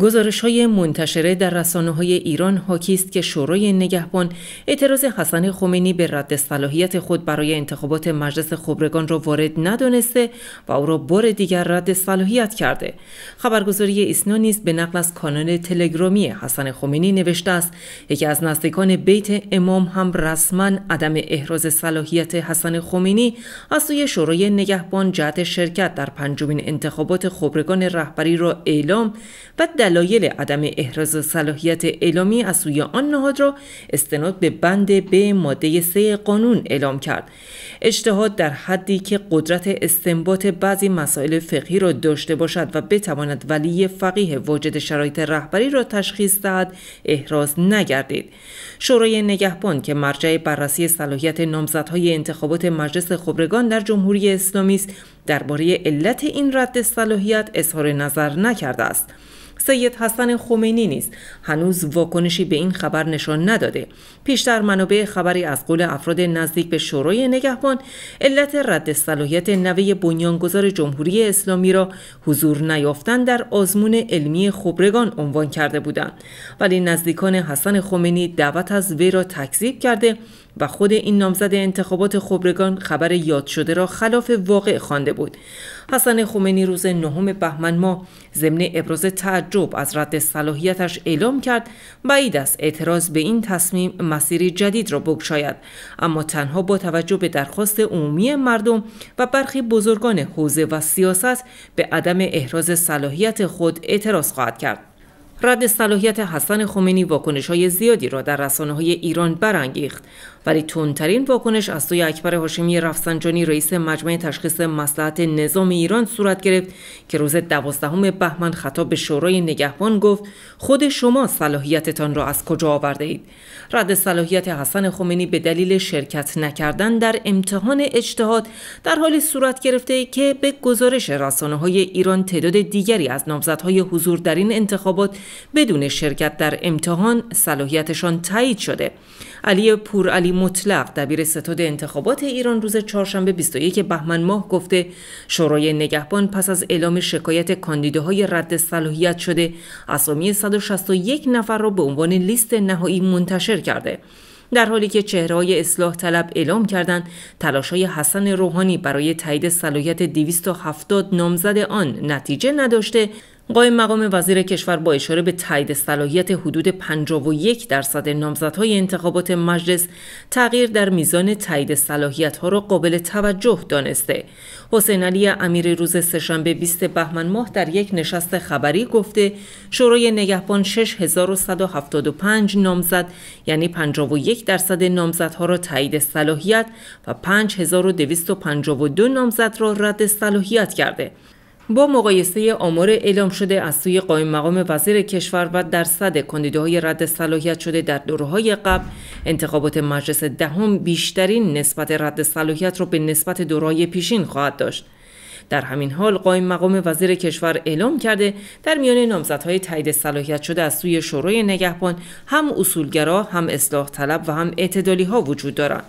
گزارش های منتشره در رسانه های ایران حاکی است که شورای نگهبان اعتراض حسن خمینی به رد صلاحیت خود برای انتخابات مجلس خبرگان را وارد ندانسته و او را بار دیگر رد صلاحیت کرده خبرگزاری ایسنا نیز به نقل از کانال تلگرامی حسن خمینی نوشته است یکی از نزدیکان بیت امام هم رسما عدم احراز صلاحیت حسن خمینی از سوی شورای نگهبان جهت شرکت در پنجمین انتخابات خبرگان رهبری را اعلام و دلایل عدم احراز صلاحیت اعلامی از سوی آن نهاد را استناد به بند به ماده سه قانون اعلام کرد اجتهاد در حدی که قدرت استنباط بعضی مسائل فقهی را داشته باشد و بتواند ولی فقیه واجد شرایط رهبری را تشخیص دهد احراز نگردید شورای نگهبان که مرجع بررسی صلاحیت نامزدهای انتخابات مجلس خبرگان در جمهوری اسلامی است درباره علت این رد صلاحیت اظهار نظر نکرده است سید حسن خمینی نیز هنوز واکنشی به این خبر نشان نداده پیشتر منابع خبری از قول افراد نزدیک به شورای نگهبان علت رد صلاحیت نوه بنیانگذار جمهوری اسلامی را حضور نیافتن در آزمون علمی خبرگان عنوان کرده بودند ولی نزدیکان حسن خمینی دعوت از وی را تکذیب کرده و خود این نامزد انتخابات خبرگان خبر یاد شده را خلاف واقع خوانده بود حسن خمینی روز نهم بهمن ما ضمن ابراز تعجب از رد صلاحیتش اعلام کرد بعید است اعتراض به این تصمیم مسیری جدید را بگشاید اما تنها با توجه به درخواست عمومی مردم و برخی بزرگان حوزه و سیاست به عدم احراز صلاحیت خود اعتراض خواهد کرد رد صلاحیت حسن خمینی واکنش های زیادی را در رسانه های ایران برانگیخت ولی تندترین واکنش از سوی اکبر هاشمی رفسنجانی رئیس مجمع تشخیص مسلحت نظام ایران صورت گرفت که روز دوازدهم بهمن خطاب به شورای نگهبان گفت خود شما صلاحیتتان را از کجا آورده اید رد صلاحیت حسن خمینی به دلیل شرکت نکردن در امتحان اجتهاد در حالی صورت گرفته که به گزارش رسانه های ایران تعداد دیگری از نامزدهای حضور در این انتخابات بدون شرکت در امتحان صلاحیتشان تایید شده علی پورعلی مطلق دبیر ستاد انتخابات ایران روز چهارشنبه 21 بهمن ماه گفته شورای نگهبان پس از اعلام شکایت کاندیداهای رد صلاحیت شده اسامی 161 نفر را به عنوان لیست نهایی منتشر کرده در حالی که چهرهای اصلاح طلب اعلام کردند تلاشهای حسن روحانی برای تایید صلاحیت 270 نامزد آن نتیجه نداشته قایم مقام وزیر کشور با اشاره به تایید صلاحیت حدود 51 درصد نامزدهای انتخابات مجلس تغییر در میزان تایید صلاحیت ها را قابل توجه دانسته. حسین علی امیر روز سهشنبه 20 بهمن ماه در یک نشست خبری گفته شورای نگهبان 6175 نامزد یعنی 51 درصد نامزدها را تایید صلاحیت و 5252 نامزد را رد صلاحیت کرده. با مقایسه آمار اعلام شده از سوی قایم مقام وزیر کشور و درصد کاندیداهای رد صلاحیت شده در دورهای قبل انتخابات مجلس دهم بیشترین نسبت رد صلاحیت را به نسبت دورهای پیشین خواهد داشت در همین حال قایم مقام وزیر کشور اعلام کرده در میان نامزدهای تایید صلاحیت شده از سوی شورای نگهبان هم اصولگرا هم اصلاح طلب و هم اعتدالی ها وجود دارند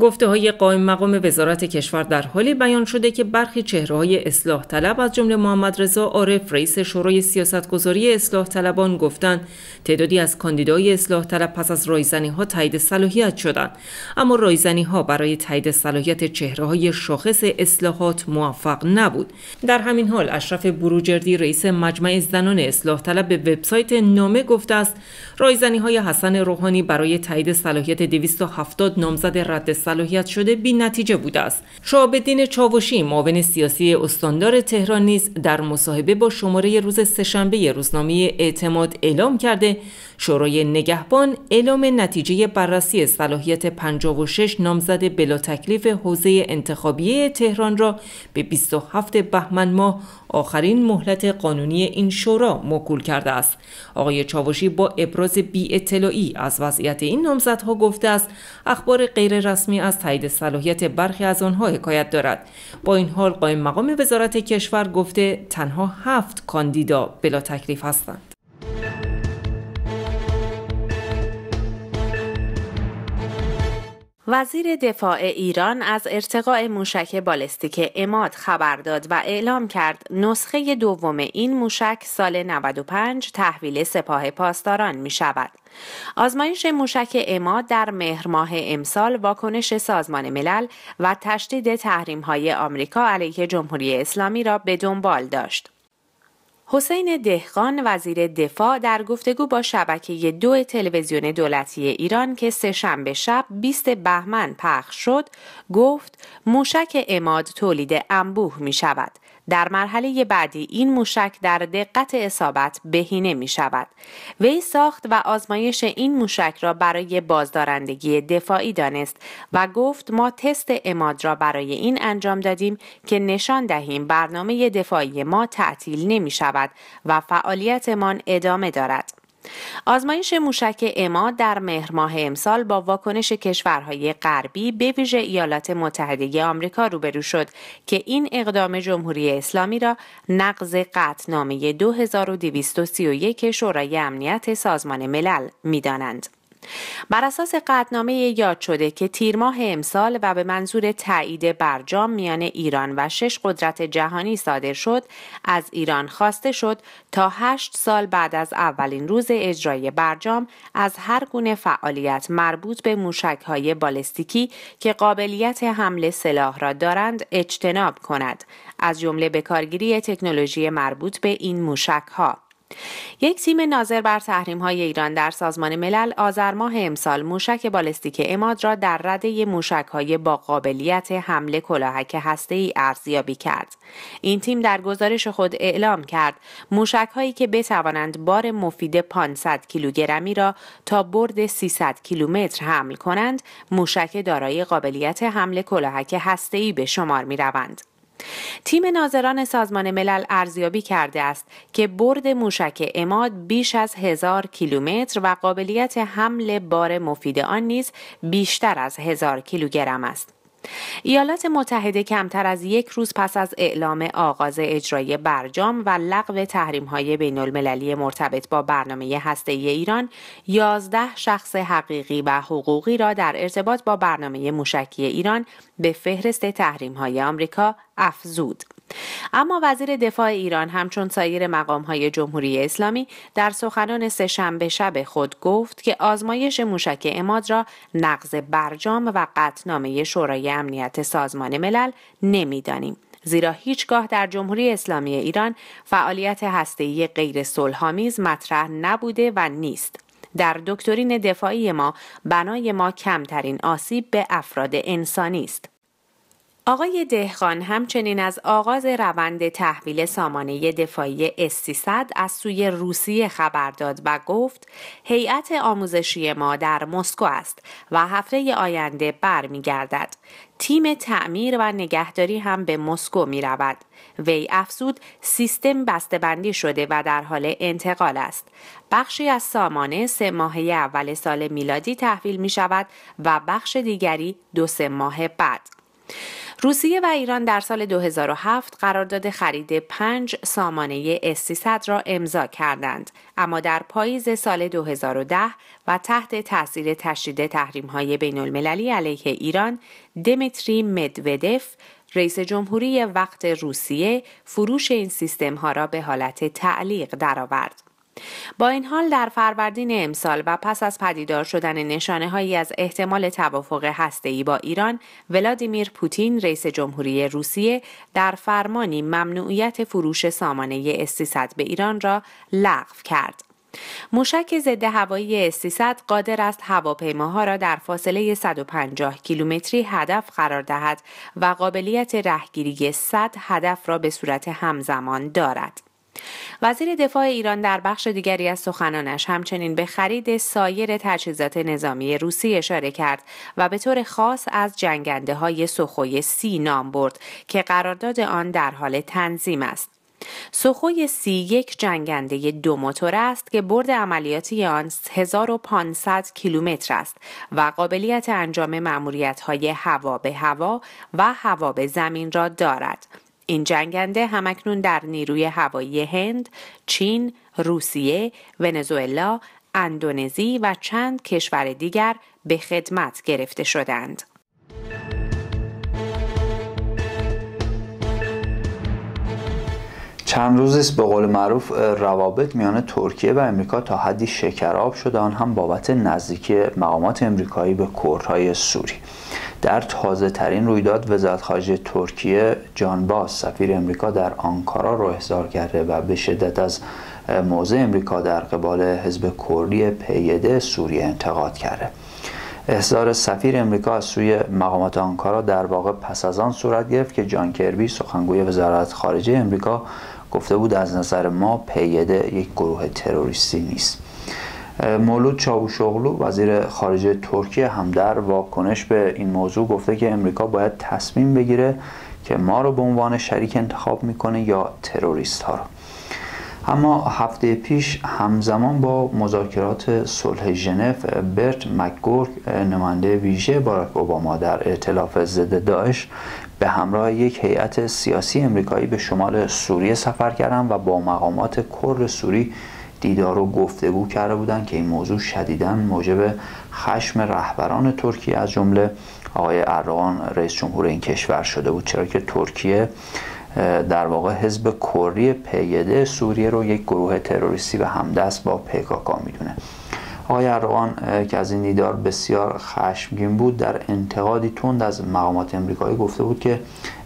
گفته های قایم مقام وزارت کشور در حالی بیان شده که برخی چهره های اصلاح طلب از جمله محمد رضا عارف رئیس شورای گذاری اصلاح طلبان گفتند تعدادی از کاندیدای اصلاح طلب پس از رایزنی ها تایید صلاحیت شدند اما رایزنی ها برای تایید صلاحیت چهره های شاخص اصلاحات موفق نبود در همین حال اشرف بروجردی رئیس مجمع زنان اصلاح طلب به وبسایت نامه گفته است رایزنی های حسن روحانی برای تایید صلاحیت 270 نامزد رد صلاحیت شده بی نتیجه بوده است شعابدین چاوشی معاون سیاسی استاندار تهران نیز در مصاحبه با شماره روز سهشنبه روزنامه اعتماد اعلام کرده شورای نگهبان اعلام نتیجه بررسی صلاحیت 56 نامزد بلا تکلیف حوزه انتخابیه تهران را به 27 بهمن ماه آخرین مهلت قانونی این شورا موکول کرده است آقای چاوشی با ابراز بی اطلاعی از وضعیت این نامزدها گفته است اخبار غیر رسمی از تایید صلاحیت برخی از آنها حکایت دارد با این حال قایم مقام وزارت کشور گفته تنها هفت کاندیدا بلا تکلیف هستند وزیر دفاع ایران از ارتقاء موشک بالستیک اماد خبر داد و اعلام کرد نسخه دوم این موشک سال 95 تحویل سپاه پاسداران می شود. آزمایش موشک اماد در مهر ماه امسال واکنش سازمان ملل و تشدید تحریم های آمریکا علیه جمهوری اسلامی را به دنبال داشت. حسین دهقان وزیر دفاع در گفتگو با شبکه دو تلویزیون دولتی ایران که سهشنبه شب 20 بهمن پخش شد گفت موشک اماد تولید انبوه می شود در مرحله بعدی این موشک در دقت اصابت بهینه می شود. وی ساخت و آزمایش این موشک را برای بازدارندگی دفاعی دانست و گفت ما تست اماد را برای این انجام دادیم که نشان دهیم برنامه دفاعی ما تعطیل نمی شود و فعالیتمان ادامه دارد. آزمایش موشک اما در مهر ماه امسال با واکنش کشورهای غربی به ویژه ایالات متحده آمریکا روبرو شد که این اقدام جمهوری اسلامی را نقض قطعنامه 2231 شورای امنیت سازمان ملل میدانند. بر اساس قدنامه یاد شده که تیرماه امسال و به منظور تایید برجام میان ایران و شش قدرت جهانی صادر شد از ایران خواسته شد تا هشت سال بعد از اولین روز اجرای برجام از هر گونه فعالیت مربوط به موشک های بالستیکی که قابلیت حمل سلاح را دارند اجتناب کند از جمله به کارگیری تکنولوژی مربوط به این موشک ها یک تیم ناظر بر تحریم های ایران در سازمان ملل آذر ماه امسال موشک بالستیک اماد را در رده موشک های با قابلیت حمله کلاهک هسته ای ارزیابی کرد. این تیم در گزارش خود اعلام کرد موشک هایی که بتوانند بار مفید 500 کیلوگرمی را تا برد 300 کیلومتر حمل کنند، موشک دارای قابلیت حمله کلاهک هسته ای به شمار می روند. تیم ناظران سازمان ملل ارزیابی کرده است که برد موشک اماد بیش از هزار کیلومتر و قابلیت حمل بار مفید آن نیز بیشتر از هزار کیلوگرم است. ایالات متحده کمتر از یک روز پس از اعلام آغاز اجرای برجام و لغو تحریم‌های بین‌المللی مرتبط با برنامه هسته‌ای ایران 11 شخص حقیقی و حقوقی را در ارتباط با برنامه موشکی ایران به فهرست تحریم‌های آمریکا افزود. اما وزیر دفاع ایران همچون سایر های جمهوری اسلامی در سخنان سهشنبه شب خود گفت که آزمایش موشک اماد را نقض برجام و قطنامه شورای امنیت سازمان ملل نمیدانیم زیرا هیچگاه در جمهوری اسلامی ایران فعالیت هسته‌ای غیر صلحآمیز مطرح نبوده و نیست در دکترین دفاعی ما بنای ما کمترین آسیب به افراد انسانی است آقای دهقان همچنین از آغاز روند تحویل سامانه دفاعی S300 از سوی روسیه خبر داد و گفت هیئت آموزشی ما در مسکو است و هفته آینده برمیگردد. تیم تعمیر و نگهداری هم به مسکو می رود. وی افزود سیستم بندی شده و در حال انتقال است. بخشی از سامانه سه ماهه اول سال میلادی تحویل می شود و بخش دیگری دو سه ماه بعد. روسیه و ایران در سال 2007 قرارداد خرید 5 سامانه S300 را امضا کردند اما در پاییز سال 2010 و تحت تاثیر تشدید تحریم‌های المللی علیه ایران دمیتری مدودف رئیس جمهوری وقت روسیه فروش این سیستم ها را به حالت تعلیق درآورد. با این حال در فروردین امسال و پس از پدیدار شدن نشانه هایی از احتمال توافق هسته‌ای با ایران، ولادیمیر پوتین رئیس جمهوری روسیه در فرمانی ممنوعیت فروش سامانه S300 به ایران را لغو کرد. موشک ضد هوایی S300 قادر است هواپیماها را در فاصله 150 کیلومتری هدف قرار دهد و قابلیت رهگیری 100 هدف را به صورت همزمان دارد. وزیر دفاع ایران در بخش دیگری از سخنانش همچنین به خرید سایر تجهیزات نظامی روسی اشاره کرد و به طور خاص از جنگنده های سخوی سی نام برد که قرارداد آن در حال تنظیم است. سخوی سی یک جنگنده دو موتور است که برد عملیاتی آن 1500 کیلومتر است و قابلیت انجام مأموریت‌های هوا به هوا و هوا به زمین را دارد. این جنگنده همکنون در نیروی هوایی هند، چین، روسیه، ونزوئلا، اندونزی و چند کشور دیگر به خدمت گرفته شدند. چند روز است به قول معروف روابط میان ترکیه و امریکا تا حدی شکراب شده آن هم بابت نزدیکی مقامات امریکایی به کردهای سوری در تازه ترین رویداد وزارت خارجه ترکیه جان باز سفیر امریکا در آنکارا رو احضار کرده و به شدت از موضع امریکا در قبال حزب کردی پیده سوریه انتقاد کرده احضار سفیر امریکا از سوی مقامات آنکارا در واقع پس از آن صورت گرفت که جان کربی سخنگوی وزارت خارجه امریکا گفته بود از نظر ما پیده یک گروه تروریستی نیست مولود چاوشوغلو وزیر خارجه ترکیه هم در واکنش به این موضوع گفته که امریکا باید تصمیم بگیره که ما رو به عنوان شریک انتخاب میکنه یا تروریست ها رو اما هفته پیش همزمان با مذاکرات صلح ژنو برت مکگورگ نماینده ویژه باراک اوباما در ائتلاف ضد داعش به همراه یک هیئت سیاسی امریکایی به شمال سوریه سفر کردند و با مقامات کرد سوری دیدار و گفتگو کرده بودند که این موضوع شدیدا موجب خشم رهبران ترکیه از جمله آقای اردوغان رئیس جمهور این کشور شده بود چرا که ترکیه در واقع حزب کری پیده سوریه رو یک گروه تروریستی و همدست با پکاکا میدونه آقای اردوغان که از این دیدار بسیار خشمگین بود در انتقادی تند از مقامات امریکایی گفته بود که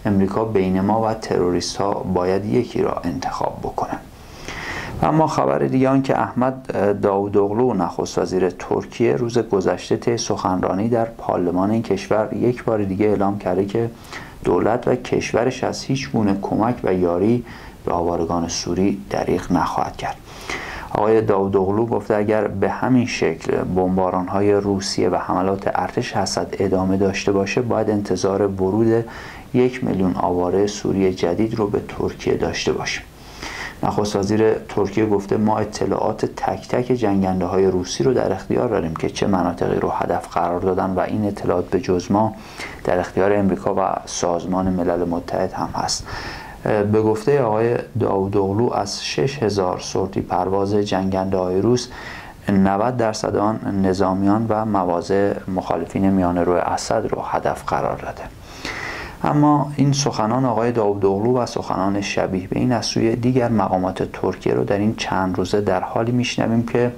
امریکا بین ما و تروریست ها باید یکی را انتخاب بکنه اما خبر دیگه که احمد اغلو نخست وزیر ترکیه روز گذشته طی سخنرانی در پارلمان این کشور یک بار دیگه اعلام کرده که دولت و کشورش از هیچ گونه کمک و یاری به آوارگان سوری دریغ نخواهد کرد آقای اغلو گفته اگر به همین شکل بمباران های روسیه و حملات ارتش حسد ادامه داشته باشه باید انتظار ورود یک میلیون آواره سوری جدید رو به ترکیه داشته باشیم نخست وزیر ترکیه گفته ما اطلاعات تک تک جنگنده های روسی رو در اختیار داریم که چه مناطقی رو هدف قرار دادن و این اطلاعات به جز ما در اختیار امریکا و سازمان ملل متحد هم هست به گفته آقای داودوغلو از 6000 سرتی پرواز جنگنده های روس 90 درصد آن نظامیان و مواضع مخالفین میان روی اسد رو هدف قرار داده اما این سخنان آقای اغلو و سخنان شبیه به این از سوی دیگر مقامات ترکیه رو در این چند روزه در حالی میشنویم که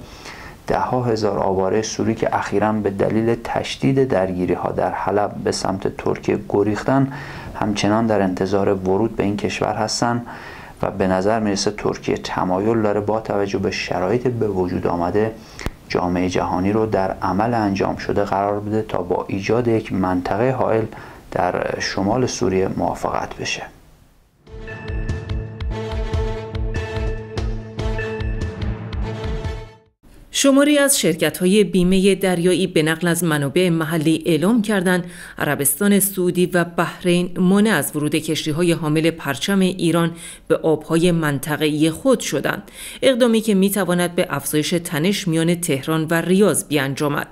دهها هزار آواره سوری که اخیرا به دلیل تشدید درگیری ها در حلب به سمت ترکیه گریختن همچنان در انتظار ورود به این کشور هستند و به نظر میرسه ترکیه تمایل داره با توجه به شرایط به وجود آمده جامعه جهانی رو در عمل انجام شده قرار بده تا با ایجاد یک منطقه حائل در شمال سوریه موافقت بشه شماری از شرکت های بیمه دریایی به نقل از منابع محلی اعلام کردند عربستان سعودی و بحرین مانع از ورود کشتی های حامل پرچم ایران به آبهای ی خود شدند اقدامی که میتواند به افزایش تنش میان تهران و ریاض بیانجامد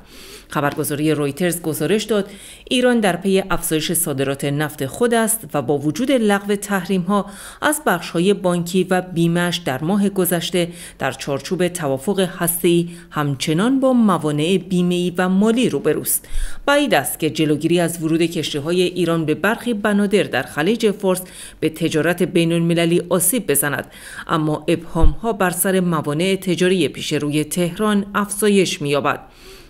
خبرگزاری رویترز گزارش داد ایران در پی افزایش صادرات نفت خود است و با وجود لغو تحریم ها از بخش های بانکی و بیمش در ماه گذشته در چارچوب توافق ای همچنان با موانع بیمهای و مالی روبروست. بعید است که جلوگیری از ورود های ایران به برخی بنادر در خلیج فارس به تجارت بین المللی آسیب بزند، اما ابهام ها بر سر موانع تجاری پیش روی تهران افزایش می‌یابد.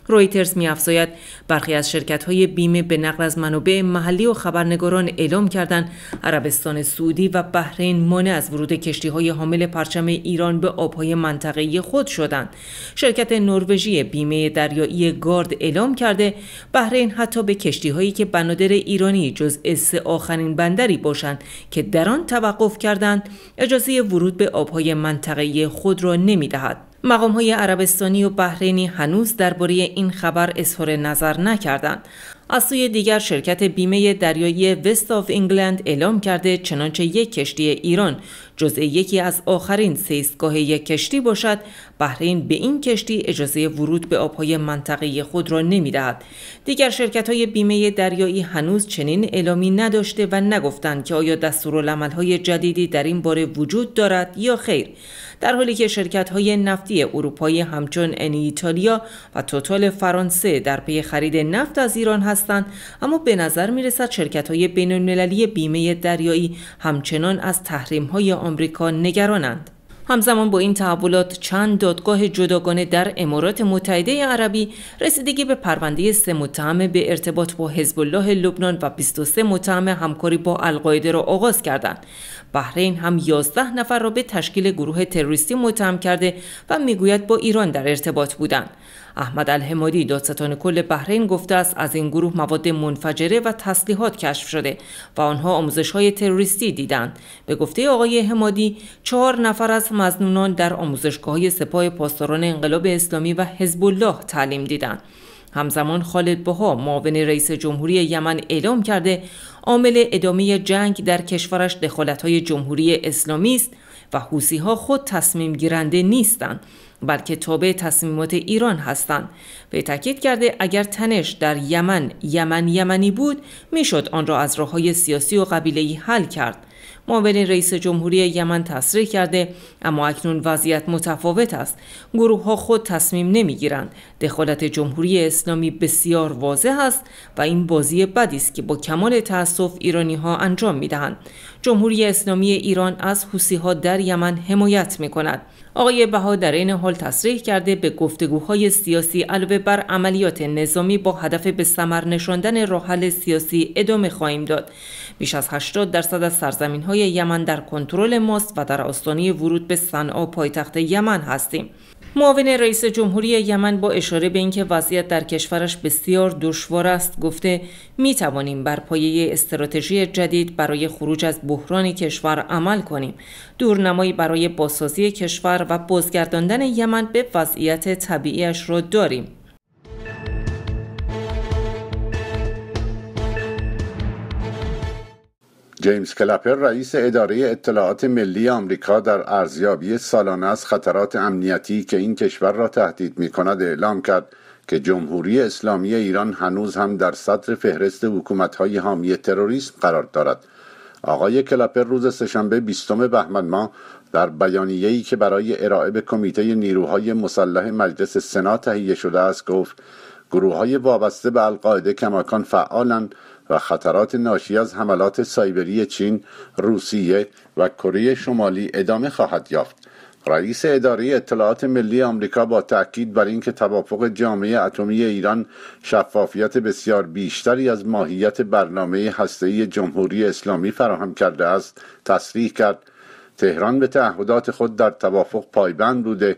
رویترز میافزاید برخی از شرکت های بیمه به نقل از منابع محلی و خبرنگاران اعلام کردند عربستان سعودی و بحرین مانع از ورود کشتی های حامل پرچم ایران به آبهای منطقه خود شدند شرکت نروژی بیمه دریایی گارد اعلام کرده بحرین حتی به کشتی هایی که بنادر ایرانی جزء سه آخرین بندری باشند که در آن توقف کردند اجازه ورود به آبهای منطقه خود را نمیدهد مقام های عربستانی و بحرینی هنوز درباره این خبر اظهار نظر نکردند. از سوی دیگر شرکت بیمه دریایی وست آف انگلند اعلام کرده چنانچه یک کشتی ایران جزء یکی از آخرین سیستگاه یک کشتی باشد بحرین به این کشتی اجازه ورود به آبهای منطقه خود را نمیدهد دیگر شرکت های بیمه دریایی هنوز چنین اعلامی نداشته و نگفتند که آیا های جدیدی در این باره وجود دارد یا خیر در حالی که شرکت های نفتی اروپایی همچون انی ایتالیا و توتال فرانسه در پی خرید نفت از ایران هستند اما به نظر می رسد شرکت های بین بیمه دریایی همچنان از تحریم های آمریکا نگرانند همزمان با این تحولات چند دادگاه جداگانه در امارات متحده عربی رسیدگی به پرونده سه متهم به ارتباط با حزب الله لبنان و 23 متهم همکاری با القاعده را آغاز کردند. بحرین هم 11 نفر را به تشکیل گروه تروریستی متهم کرده و میگوید با ایران در ارتباط بودند. احمد الحمادی دادستان کل بحرین گفته است از این گروه مواد منفجره و تسلیحات کشف شده و آنها آموزش های تروریستی دیدند به گفته آقای حمادی چهار نفر از مزنونان در آموزشگاه سپاه پاسداران انقلاب اسلامی و حزب الله تعلیم دیدند همزمان خالد بها معاون رئیس جمهوری یمن اعلام کرده عامل ادامه جنگ در کشورش های جمهوری اسلامی است و حوسی ها خود تصمیم گیرنده نیستند بلکه تابع تصمیمات ایران هستند به تاکید کرده اگر تنش در یمن یمن یمنی بود میشد آن را از راه سیاسی و قبیله‌ای حل کرد معاون رئیس جمهوری یمن تصریح کرده اما اکنون وضعیت متفاوت است گروه ها خود تصمیم گیرند دخالت جمهوری اسلامی بسیار واضح است و این بازی بدی است که با کمال تاسف ایرانی ها انجام دهند جمهوری اسلامی ایران از حوسی ها در یمن حمایت می کند آقای بها در این حال تصریح کرده به گفتگوهای سیاسی علاوه بر عملیات نظامی با هدف به ثمر نشاندن راحل سیاسی ادامه خواهیم داد بیش از 80 درصد از سرزمین های یمن در کنترل ماست و در آستانه ورود به صنعا پایتخت یمن هستیم معاون رئیس جمهوری یمن با اشاره به اینکه وضعیت در کشورش بسیار دشوار است گفته می توانیم بر پایه استراتژی جدید برای خروج از بحران کشور عمل کنیم دورنمایی برای بازسازی کشور و بازگرداندن یمن به وضعیت طبیعیش را داریم جیمز کلاپر، رئیس اداره اطلاعات ملی آمریکا در ارزیابی سالانه از خطرات امنیتی که این کشور را تهدید می کند اعلام کرد که جمهوری اسلامی ایران هنوز هم در سطر فهرست های حامی تروریسم قرار دارد. آقای کلاپر روز سهشنبه بیستم بهمن ماه در بیانیه‌ای که برای ارائه به کمیته نیروهای مسلح مجلس سنا تهیه شده است گفت گروه های وابسته به القاعده کماکان فعالند و خطرات ناشی از حملات سایبری چین، روسیه و کره شمالی ادامه خواهد یافت. رئیس اداره اطلاعات ملی آمریکا با تاکید بر اینکه توافق جامعه اتمی ایران شفافیت بسیار بیشتری از ماهیت برنامه هسته‌ای جمهوری اسلامی فراهم کرده است تصریح کرد تهران به تعهدات خود در توافق پایبند بوده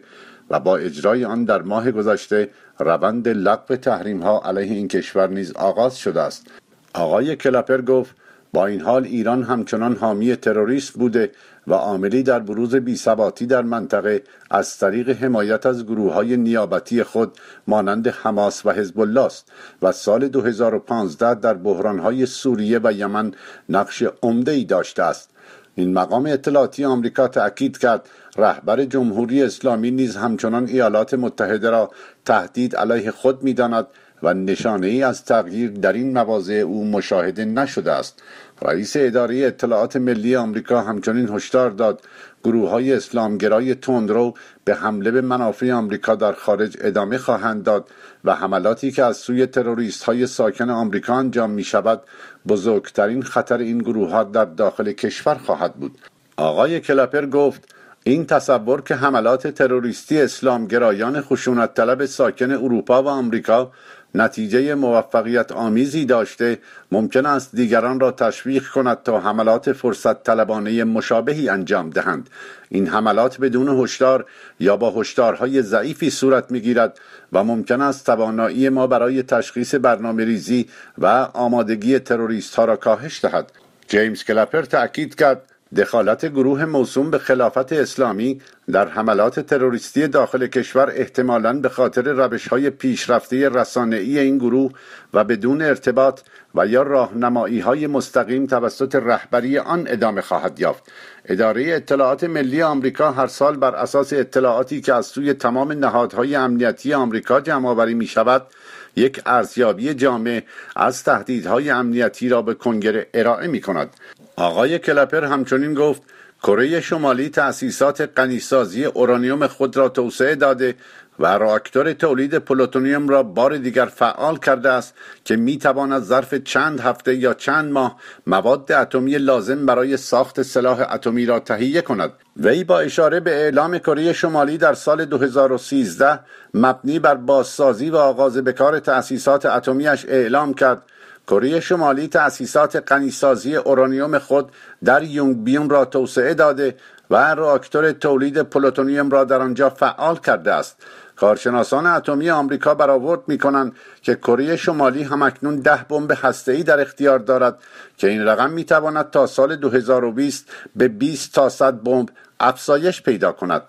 و با اجرای آن در ماه گذشته روند لغو تحریم ها علیه این کشور نیز آغاز شده است آقای کلاپر گفت با این حال ایران همچنان حامی تروریست بوده و عاملی در بروز بیثباتی در منطقه از طریق حمایت از گروه های نیابتی خود مانند حماس و حزب الله است و سال 2015 در بحران های سوریه و یمن نقش عمده ای داشته است این مقام اطلاعاتی آمریکا تأکید کرد رهبر جمهوری اسلامی نیز همچنان ایالات متحده را تهدید علیه خود میداند و نشانه ای از تغییر در این مواضع او مشاهده نشده است رئیس اداره اطلاعات ملی آمریکا همچنین هشدار داد گروه های اسلامگرای تندرو به حمله به منافع آمریکا در خارج ادامه خواهند داد و حملاتی که از سوی تروریست های ساکن آمریکا انجام می شود بزرگترین خطر این گروه ها در داخل کشور خواهد بود آقای کلاپر گفت این تصور که حملات تروریستی اسلامگرایان خشونت طلب ساکن اروپا و آمریکا نتیجه موفقیت آمیزی داشته ممکن است دیگران را تشویق کند تا حملات فرصت طلبانه مشابهی انجام دهند این حملات بدون هشدار یا با هشدارهای ضعیفی صورت میگیرد و ممکن است توانایی ما برای تشخیص برنامه ریزی و آمادگی تروریست ها را کاهش دهد جیمز کلپر تأکید کرد دخالت گروه موسوم به خلافت اسلامی در حملات تروریستی داخل کشور احتمالاً به خاطر روش های پیشرفته ای این گروه و بدون ارتباط و یا راهنمایی های مستقیم توسط رهبری آن ادامه خواهد یافت اداره اطلاعات ملی آمریکا هر سال بر اساس اطلاعاتی که از سوی تمام نهادهای امنیتی آمریکا جمعآوری می شود یک ارزیابی جامع از تهدیدهای امنیتی را به کنگره ارائه می کند آقای کلپر همچنین گفت کره شمالی تأسیسات قنیسازی اورانیوم خود را توسعه داده و راکتور تولید پلوتونیوم را بار دیگر فعال کرده است که می تواند ظرف چند هفته یا چند ماه مواد اتمی لازم برای ساخت سلاح اتمی را تهیه کند وی با اشاره به اعلام کره شمالی در سال 2013 مبنی بر بازسازی و آغاز به کار تأسیسات اتمیش اعلام کرد کره شمالی تأسیسات غنیسازی اورانیوم خود در یونگ بیون را توسعه داده و راکتور تولید پلوتونیوم را در آنجا فعال کرده است کارشناسان اتمی آمریکا برآورد می کنند که کره شمالی اکنون ده بمب هسته‌ای در اختیار دارد که این رقم می تا سال 2020 به 20 تا 100 بمب افزایش پیدا کند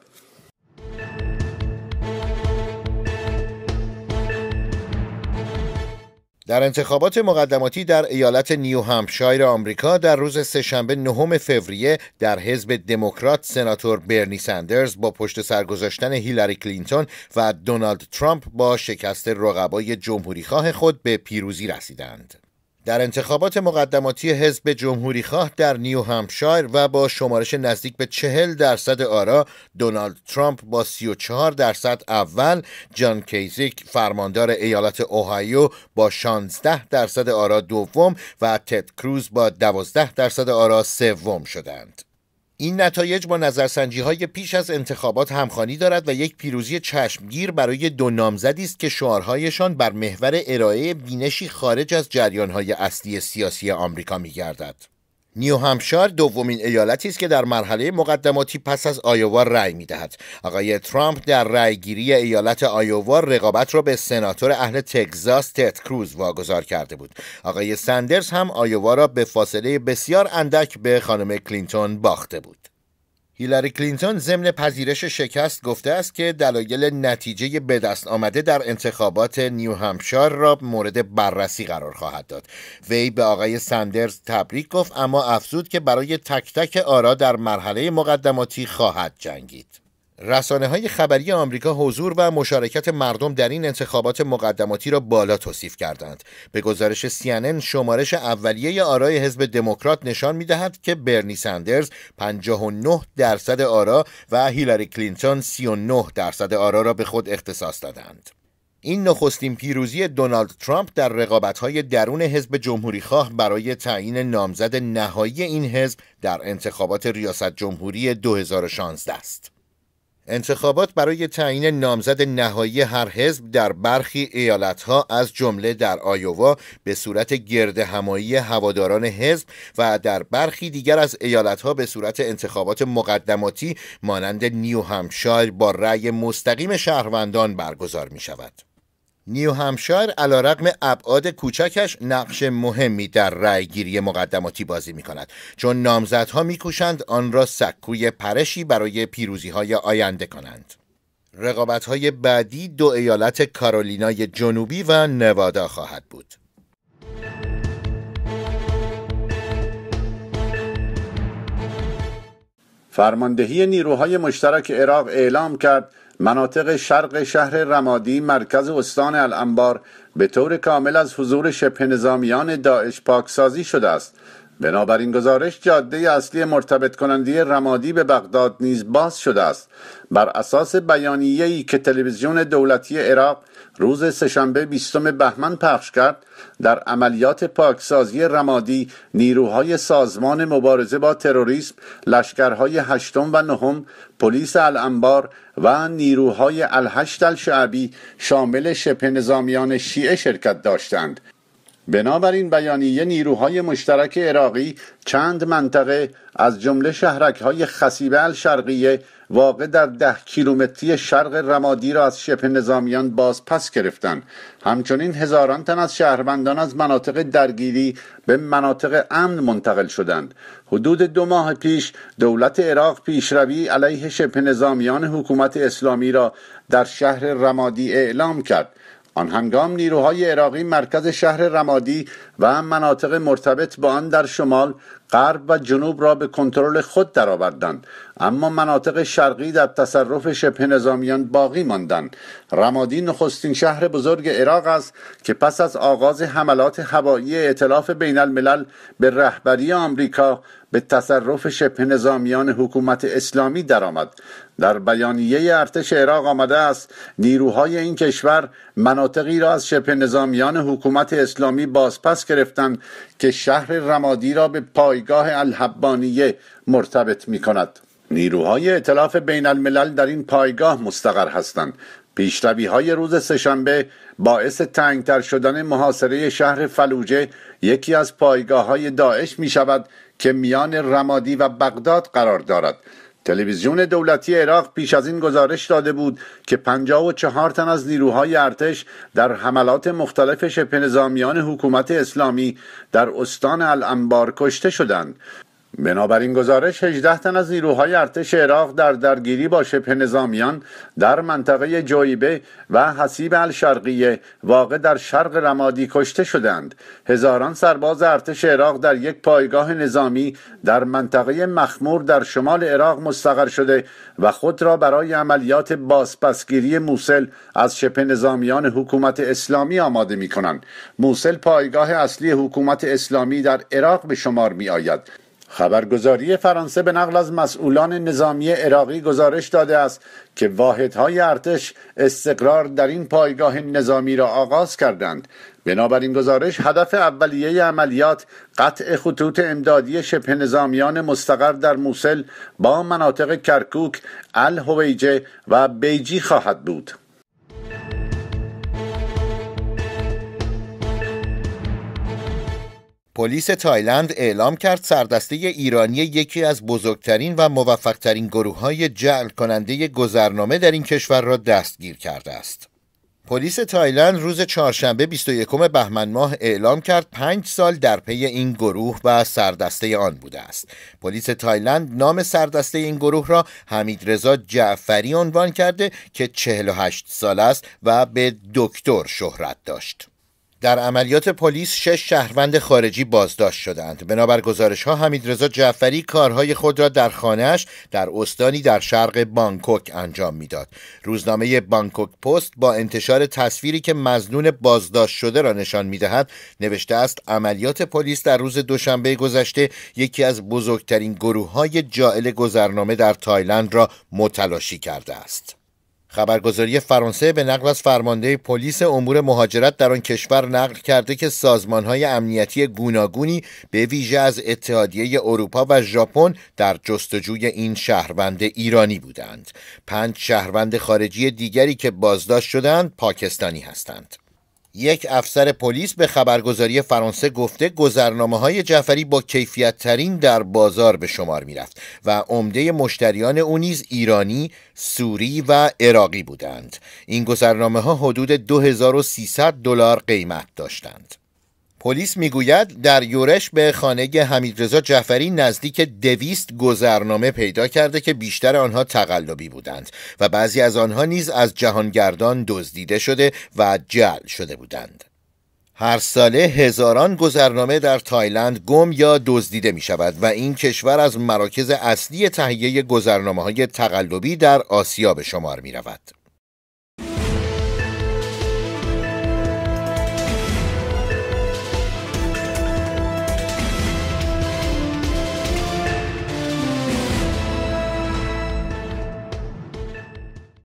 در انتخابات مقدماتی در ایالت نیو همشایر آمریکا در روز سهشنبه نهم فوریه در حزب دموکرات سناتور برنی سندرز با پشت سر گذاشتن هیلاری کلینتون و دونالد ترامپ با شکست رقبای جمهوریخواه خود به پیروزی رسیدند. در انتخابات مقدماتی حزب خواه در نیو همشایر و با شمارش نزدیک به چهل درصد آرا دونالد ترامپ با 34 درصد اول جان کیزیک فرماندار ایالت اوهایو با 16 درصد آرا دوم و تد کروز با 12 درصد آرا سوم شدند این نتایج با نظرسنجی های پیش از انتخابات همخانی دارد و یک پیروزی چشمگیر برای دو نامزدی است که شعارهایشان بر محور ارائه بینشی خارج از جریانهای اصلی سیاسی آمریکا میگردد. نیوهامشایر دومین ایالتی است که در مرحله مقدماتی پس از آیووا رأی میدهد آقای ترامپ در رأیگیری ایالت آیووا رقابت را به سناتور اهل تگزاس تد کروز واگذار کرده بود آقای سندرز هم آیووا را به فاصله بسیار اندک به خانم کلینتون باخته بود هیلاری کلینتون ضمن پذیرش شکست گفته است که دلایل نتیجه به دست آمده در انتخابات نیو همشار را مورد بررسی قرار خواهد داد وی به آقای سندرز تبریک گفت اما افزود که برای تک تک آرا در مرحله مقدماتی خواهد جنگید رسانه های خبری آمریکا حضور و مشارکت مردم در این انتخابات مقدماتی را بالا توصیف کردند. به گزارش CNN شمارش اولیه آرای حزب دموکرات نشان میدهد که برنی سندرز 59 درصد آرا و هیلاری کلینتون 39 درصد آرا را به خود اختصاص دادند. این نخستین پیروزی دونالد ترامپ در رقابت‌های درون حزب خواه برای تعیین نامزد نهایی این حزب در انتخابات ریاست جمهوری 2016 است. انتخابات برای تعیین نامزد نهایی هر حزب در برخی ایالتها از جمله در آیووا به صورت گرد همایی هواداران حزب و در برخی دیگر از ایالتها به صورت انتخابات مقدماتی مانند نیو همشایر با رأی مستقیم شهروندان برگزار می شود. نیو همشایر رقم ابعاد کوچکش نقش مهمی در رأیگیری مقدماتی بازی می کند چون نامزدها میکوشند آن را سکوی پرشی برای پیروزی های آینده کنند رقابت های بعدی دو ایالت کارولینای جنوبی و نوادا خواهد بود فرماندهی نیروهای مشترک عراق اعلام کرد مناطق شرق شهر رمادی مرکز استان الانبار به طور کامل از حضور شبه نظامیان داعش پاکسازی شده است بنابراین گزارش جاده اصلی مرتبط کنندی رمادی به بغداد نیز باز شده است بر اساس بیانیه‌ای که تلویزیون دولتی عراق روز سهشنبه 20 بهمن پخش کرد در عملیات پاکسازی رمادی نیروهای سازمان مبارزه با تروریسم لشکرهای هشتم و نهم پلیس الانبار و نیروهای الهشت الشعبی شامل شبه نظامیان شیعه شرکت داشتند بنابراین بیانیه نیروهای مشترک عراقی چند منطقه از جمله های خصیبه الشرقیه واقع در ده کیلومتری شرق رمادی را از شبه نظامیان بازپس گرفتند همچنین هزاران تن از شهروندان از مناطق درگیری به مناطق امن منتقل شدند حدود دو ماه پیش دولت عراق پیشروی علیه شبه نظامیان حکومت اسلامی را در شهر رمادی اعلام کرد آن هنگام نیروهای عراقی مرکز شهر رمادی و مناطق مرتبط با آن در شمال غرب و جنوب را به کنترل خود درآوردند اما مناطق شرقی در تصرف شبه نظامیان باقی ماندند رمادی نخستین شهر بزرگ عراق است که پس از آغاز حملات هوایی اعتلاف بین الملل به رهبری آمریکا به تصرف شبه نظامیان حکومت اسلامی درآمد در بیانیه ارتش عراق آمده است نیروهای این کشور مناطقی را از شبه نظامیان حکومت اسلامی بازپس گرفتند که شهر رمادی را به پایگاه الحبانیه مرتبط می کند نیروهای اطلاف بین الملل در این پایگاه مستقر هستند پیشروی های روز سهشنبه باعث تنگتر شدن محاصره شهر فلوجه یکی از پایگاه های داعش می شود که میان رمادی و بغداد قرار دارد تلویزیون دولتی عراق پیش از این گزارش داده بود که 54 تن از نیروهای ارتش در حملات مختلف شبه حکومت اسلامی در استان الانبار کشته شدند بنابراین گزارش 18 تن از نیروهای ارتش عراق در درگیری با شبه نظامیان در منطقه جویبه و حسیب الشرقیه واقع در شرق رمادی کشته شدند هزاران سرباز ارتش عراق در یک پایگاه نظامی در منطقه مخمور در شمال عراق مستقر شده و خود را برای عملیات بازپسگیری موسل از شبه نظامیان حکومت اسلامی آماده می کنند موسل پایگاه اصلی حکومت اسلامی در عراق به شمار می آید خبرگزاری فرانسه به نقل از مسئولان نظامی عراقی گزارش داده است که واحدهای ارتش استقرار در این پایگاه نظامی را آغاز کردند بنابراین گزارش هدف اولیه عملیات قطع خطوط امدادی شبه نظامیان مستقر در موسل با مناطق کرکوک الهویجه و بیجی خواهد بود پلیس تایلند اعلام کرد سردسته ایرانی یکی از بزرگترین و موفقترین گروه های جعل کننده گذرنامه در این کشور را دستگیر کرده است. پلیس تایلند روز چهارشنبه 21 بهمن ماه اعلام کرد پنج سال در پی این گروه و سردسته آن بوده است. پلیس تایلند نام سردسته این گروه را حمید رضا جعفری عنوان کرده که 48 سال است و به دکتر شهرت داشت. در عملیات پلیس شش شهروند خارجی بازداشت شدند بنابر گزارش ها حمید رضا جعفری کارهای خود را در خانهش در استانی در شرق بانکوک انجام میداد روزنامه بانکوک پست با انتشار تصویری که مزنون بازداشت شده را نشان میدهد نوشته است عملیات پلیس در روز دوشنبه گذشته یکی از بزرگترین گروه های جائل گذرنامه در تایلند را متلاشی کرده است خبرگزاری فرانسه به نقل از فرمانده پلیس امور مهاجرت در آن کشور نقل کرده که سازمانهای امنیتی گوناگونی به ویژه از اتحادیه اروپا و ژاپن در جستجوی این شهروند ایرانی بودند. پنج شهروند خارجی دیگری که بازداشت شدند پاکستانی هستند. یک افسر پلیس به خبرگزاری فرانسه گفته گذرنامه های جعفری با کیفیت ترین در بازار به شمار می رفت و عمده مشتریان او نیز ایرانی، سوری و عراقی بودند. این گذرنامه ها حدود 2300 دلار قیمت داشتند. پلیس میگوید در یورش به خانه حمیدرضا جعفری نزدیک دویست گذرنامه پیدا کرده که بیشتر آنها تقلبی بودند و بعضی از آنها نیز از جهانگردان دزدیده شده و جعل شده بودند. هر ساله هزاران گذرنامه در تایلند گم یا دزدیده می شود و این کشور از مراکز اصلی تهیه گذرنامه های تقلبی در آسیا به شمار می رود.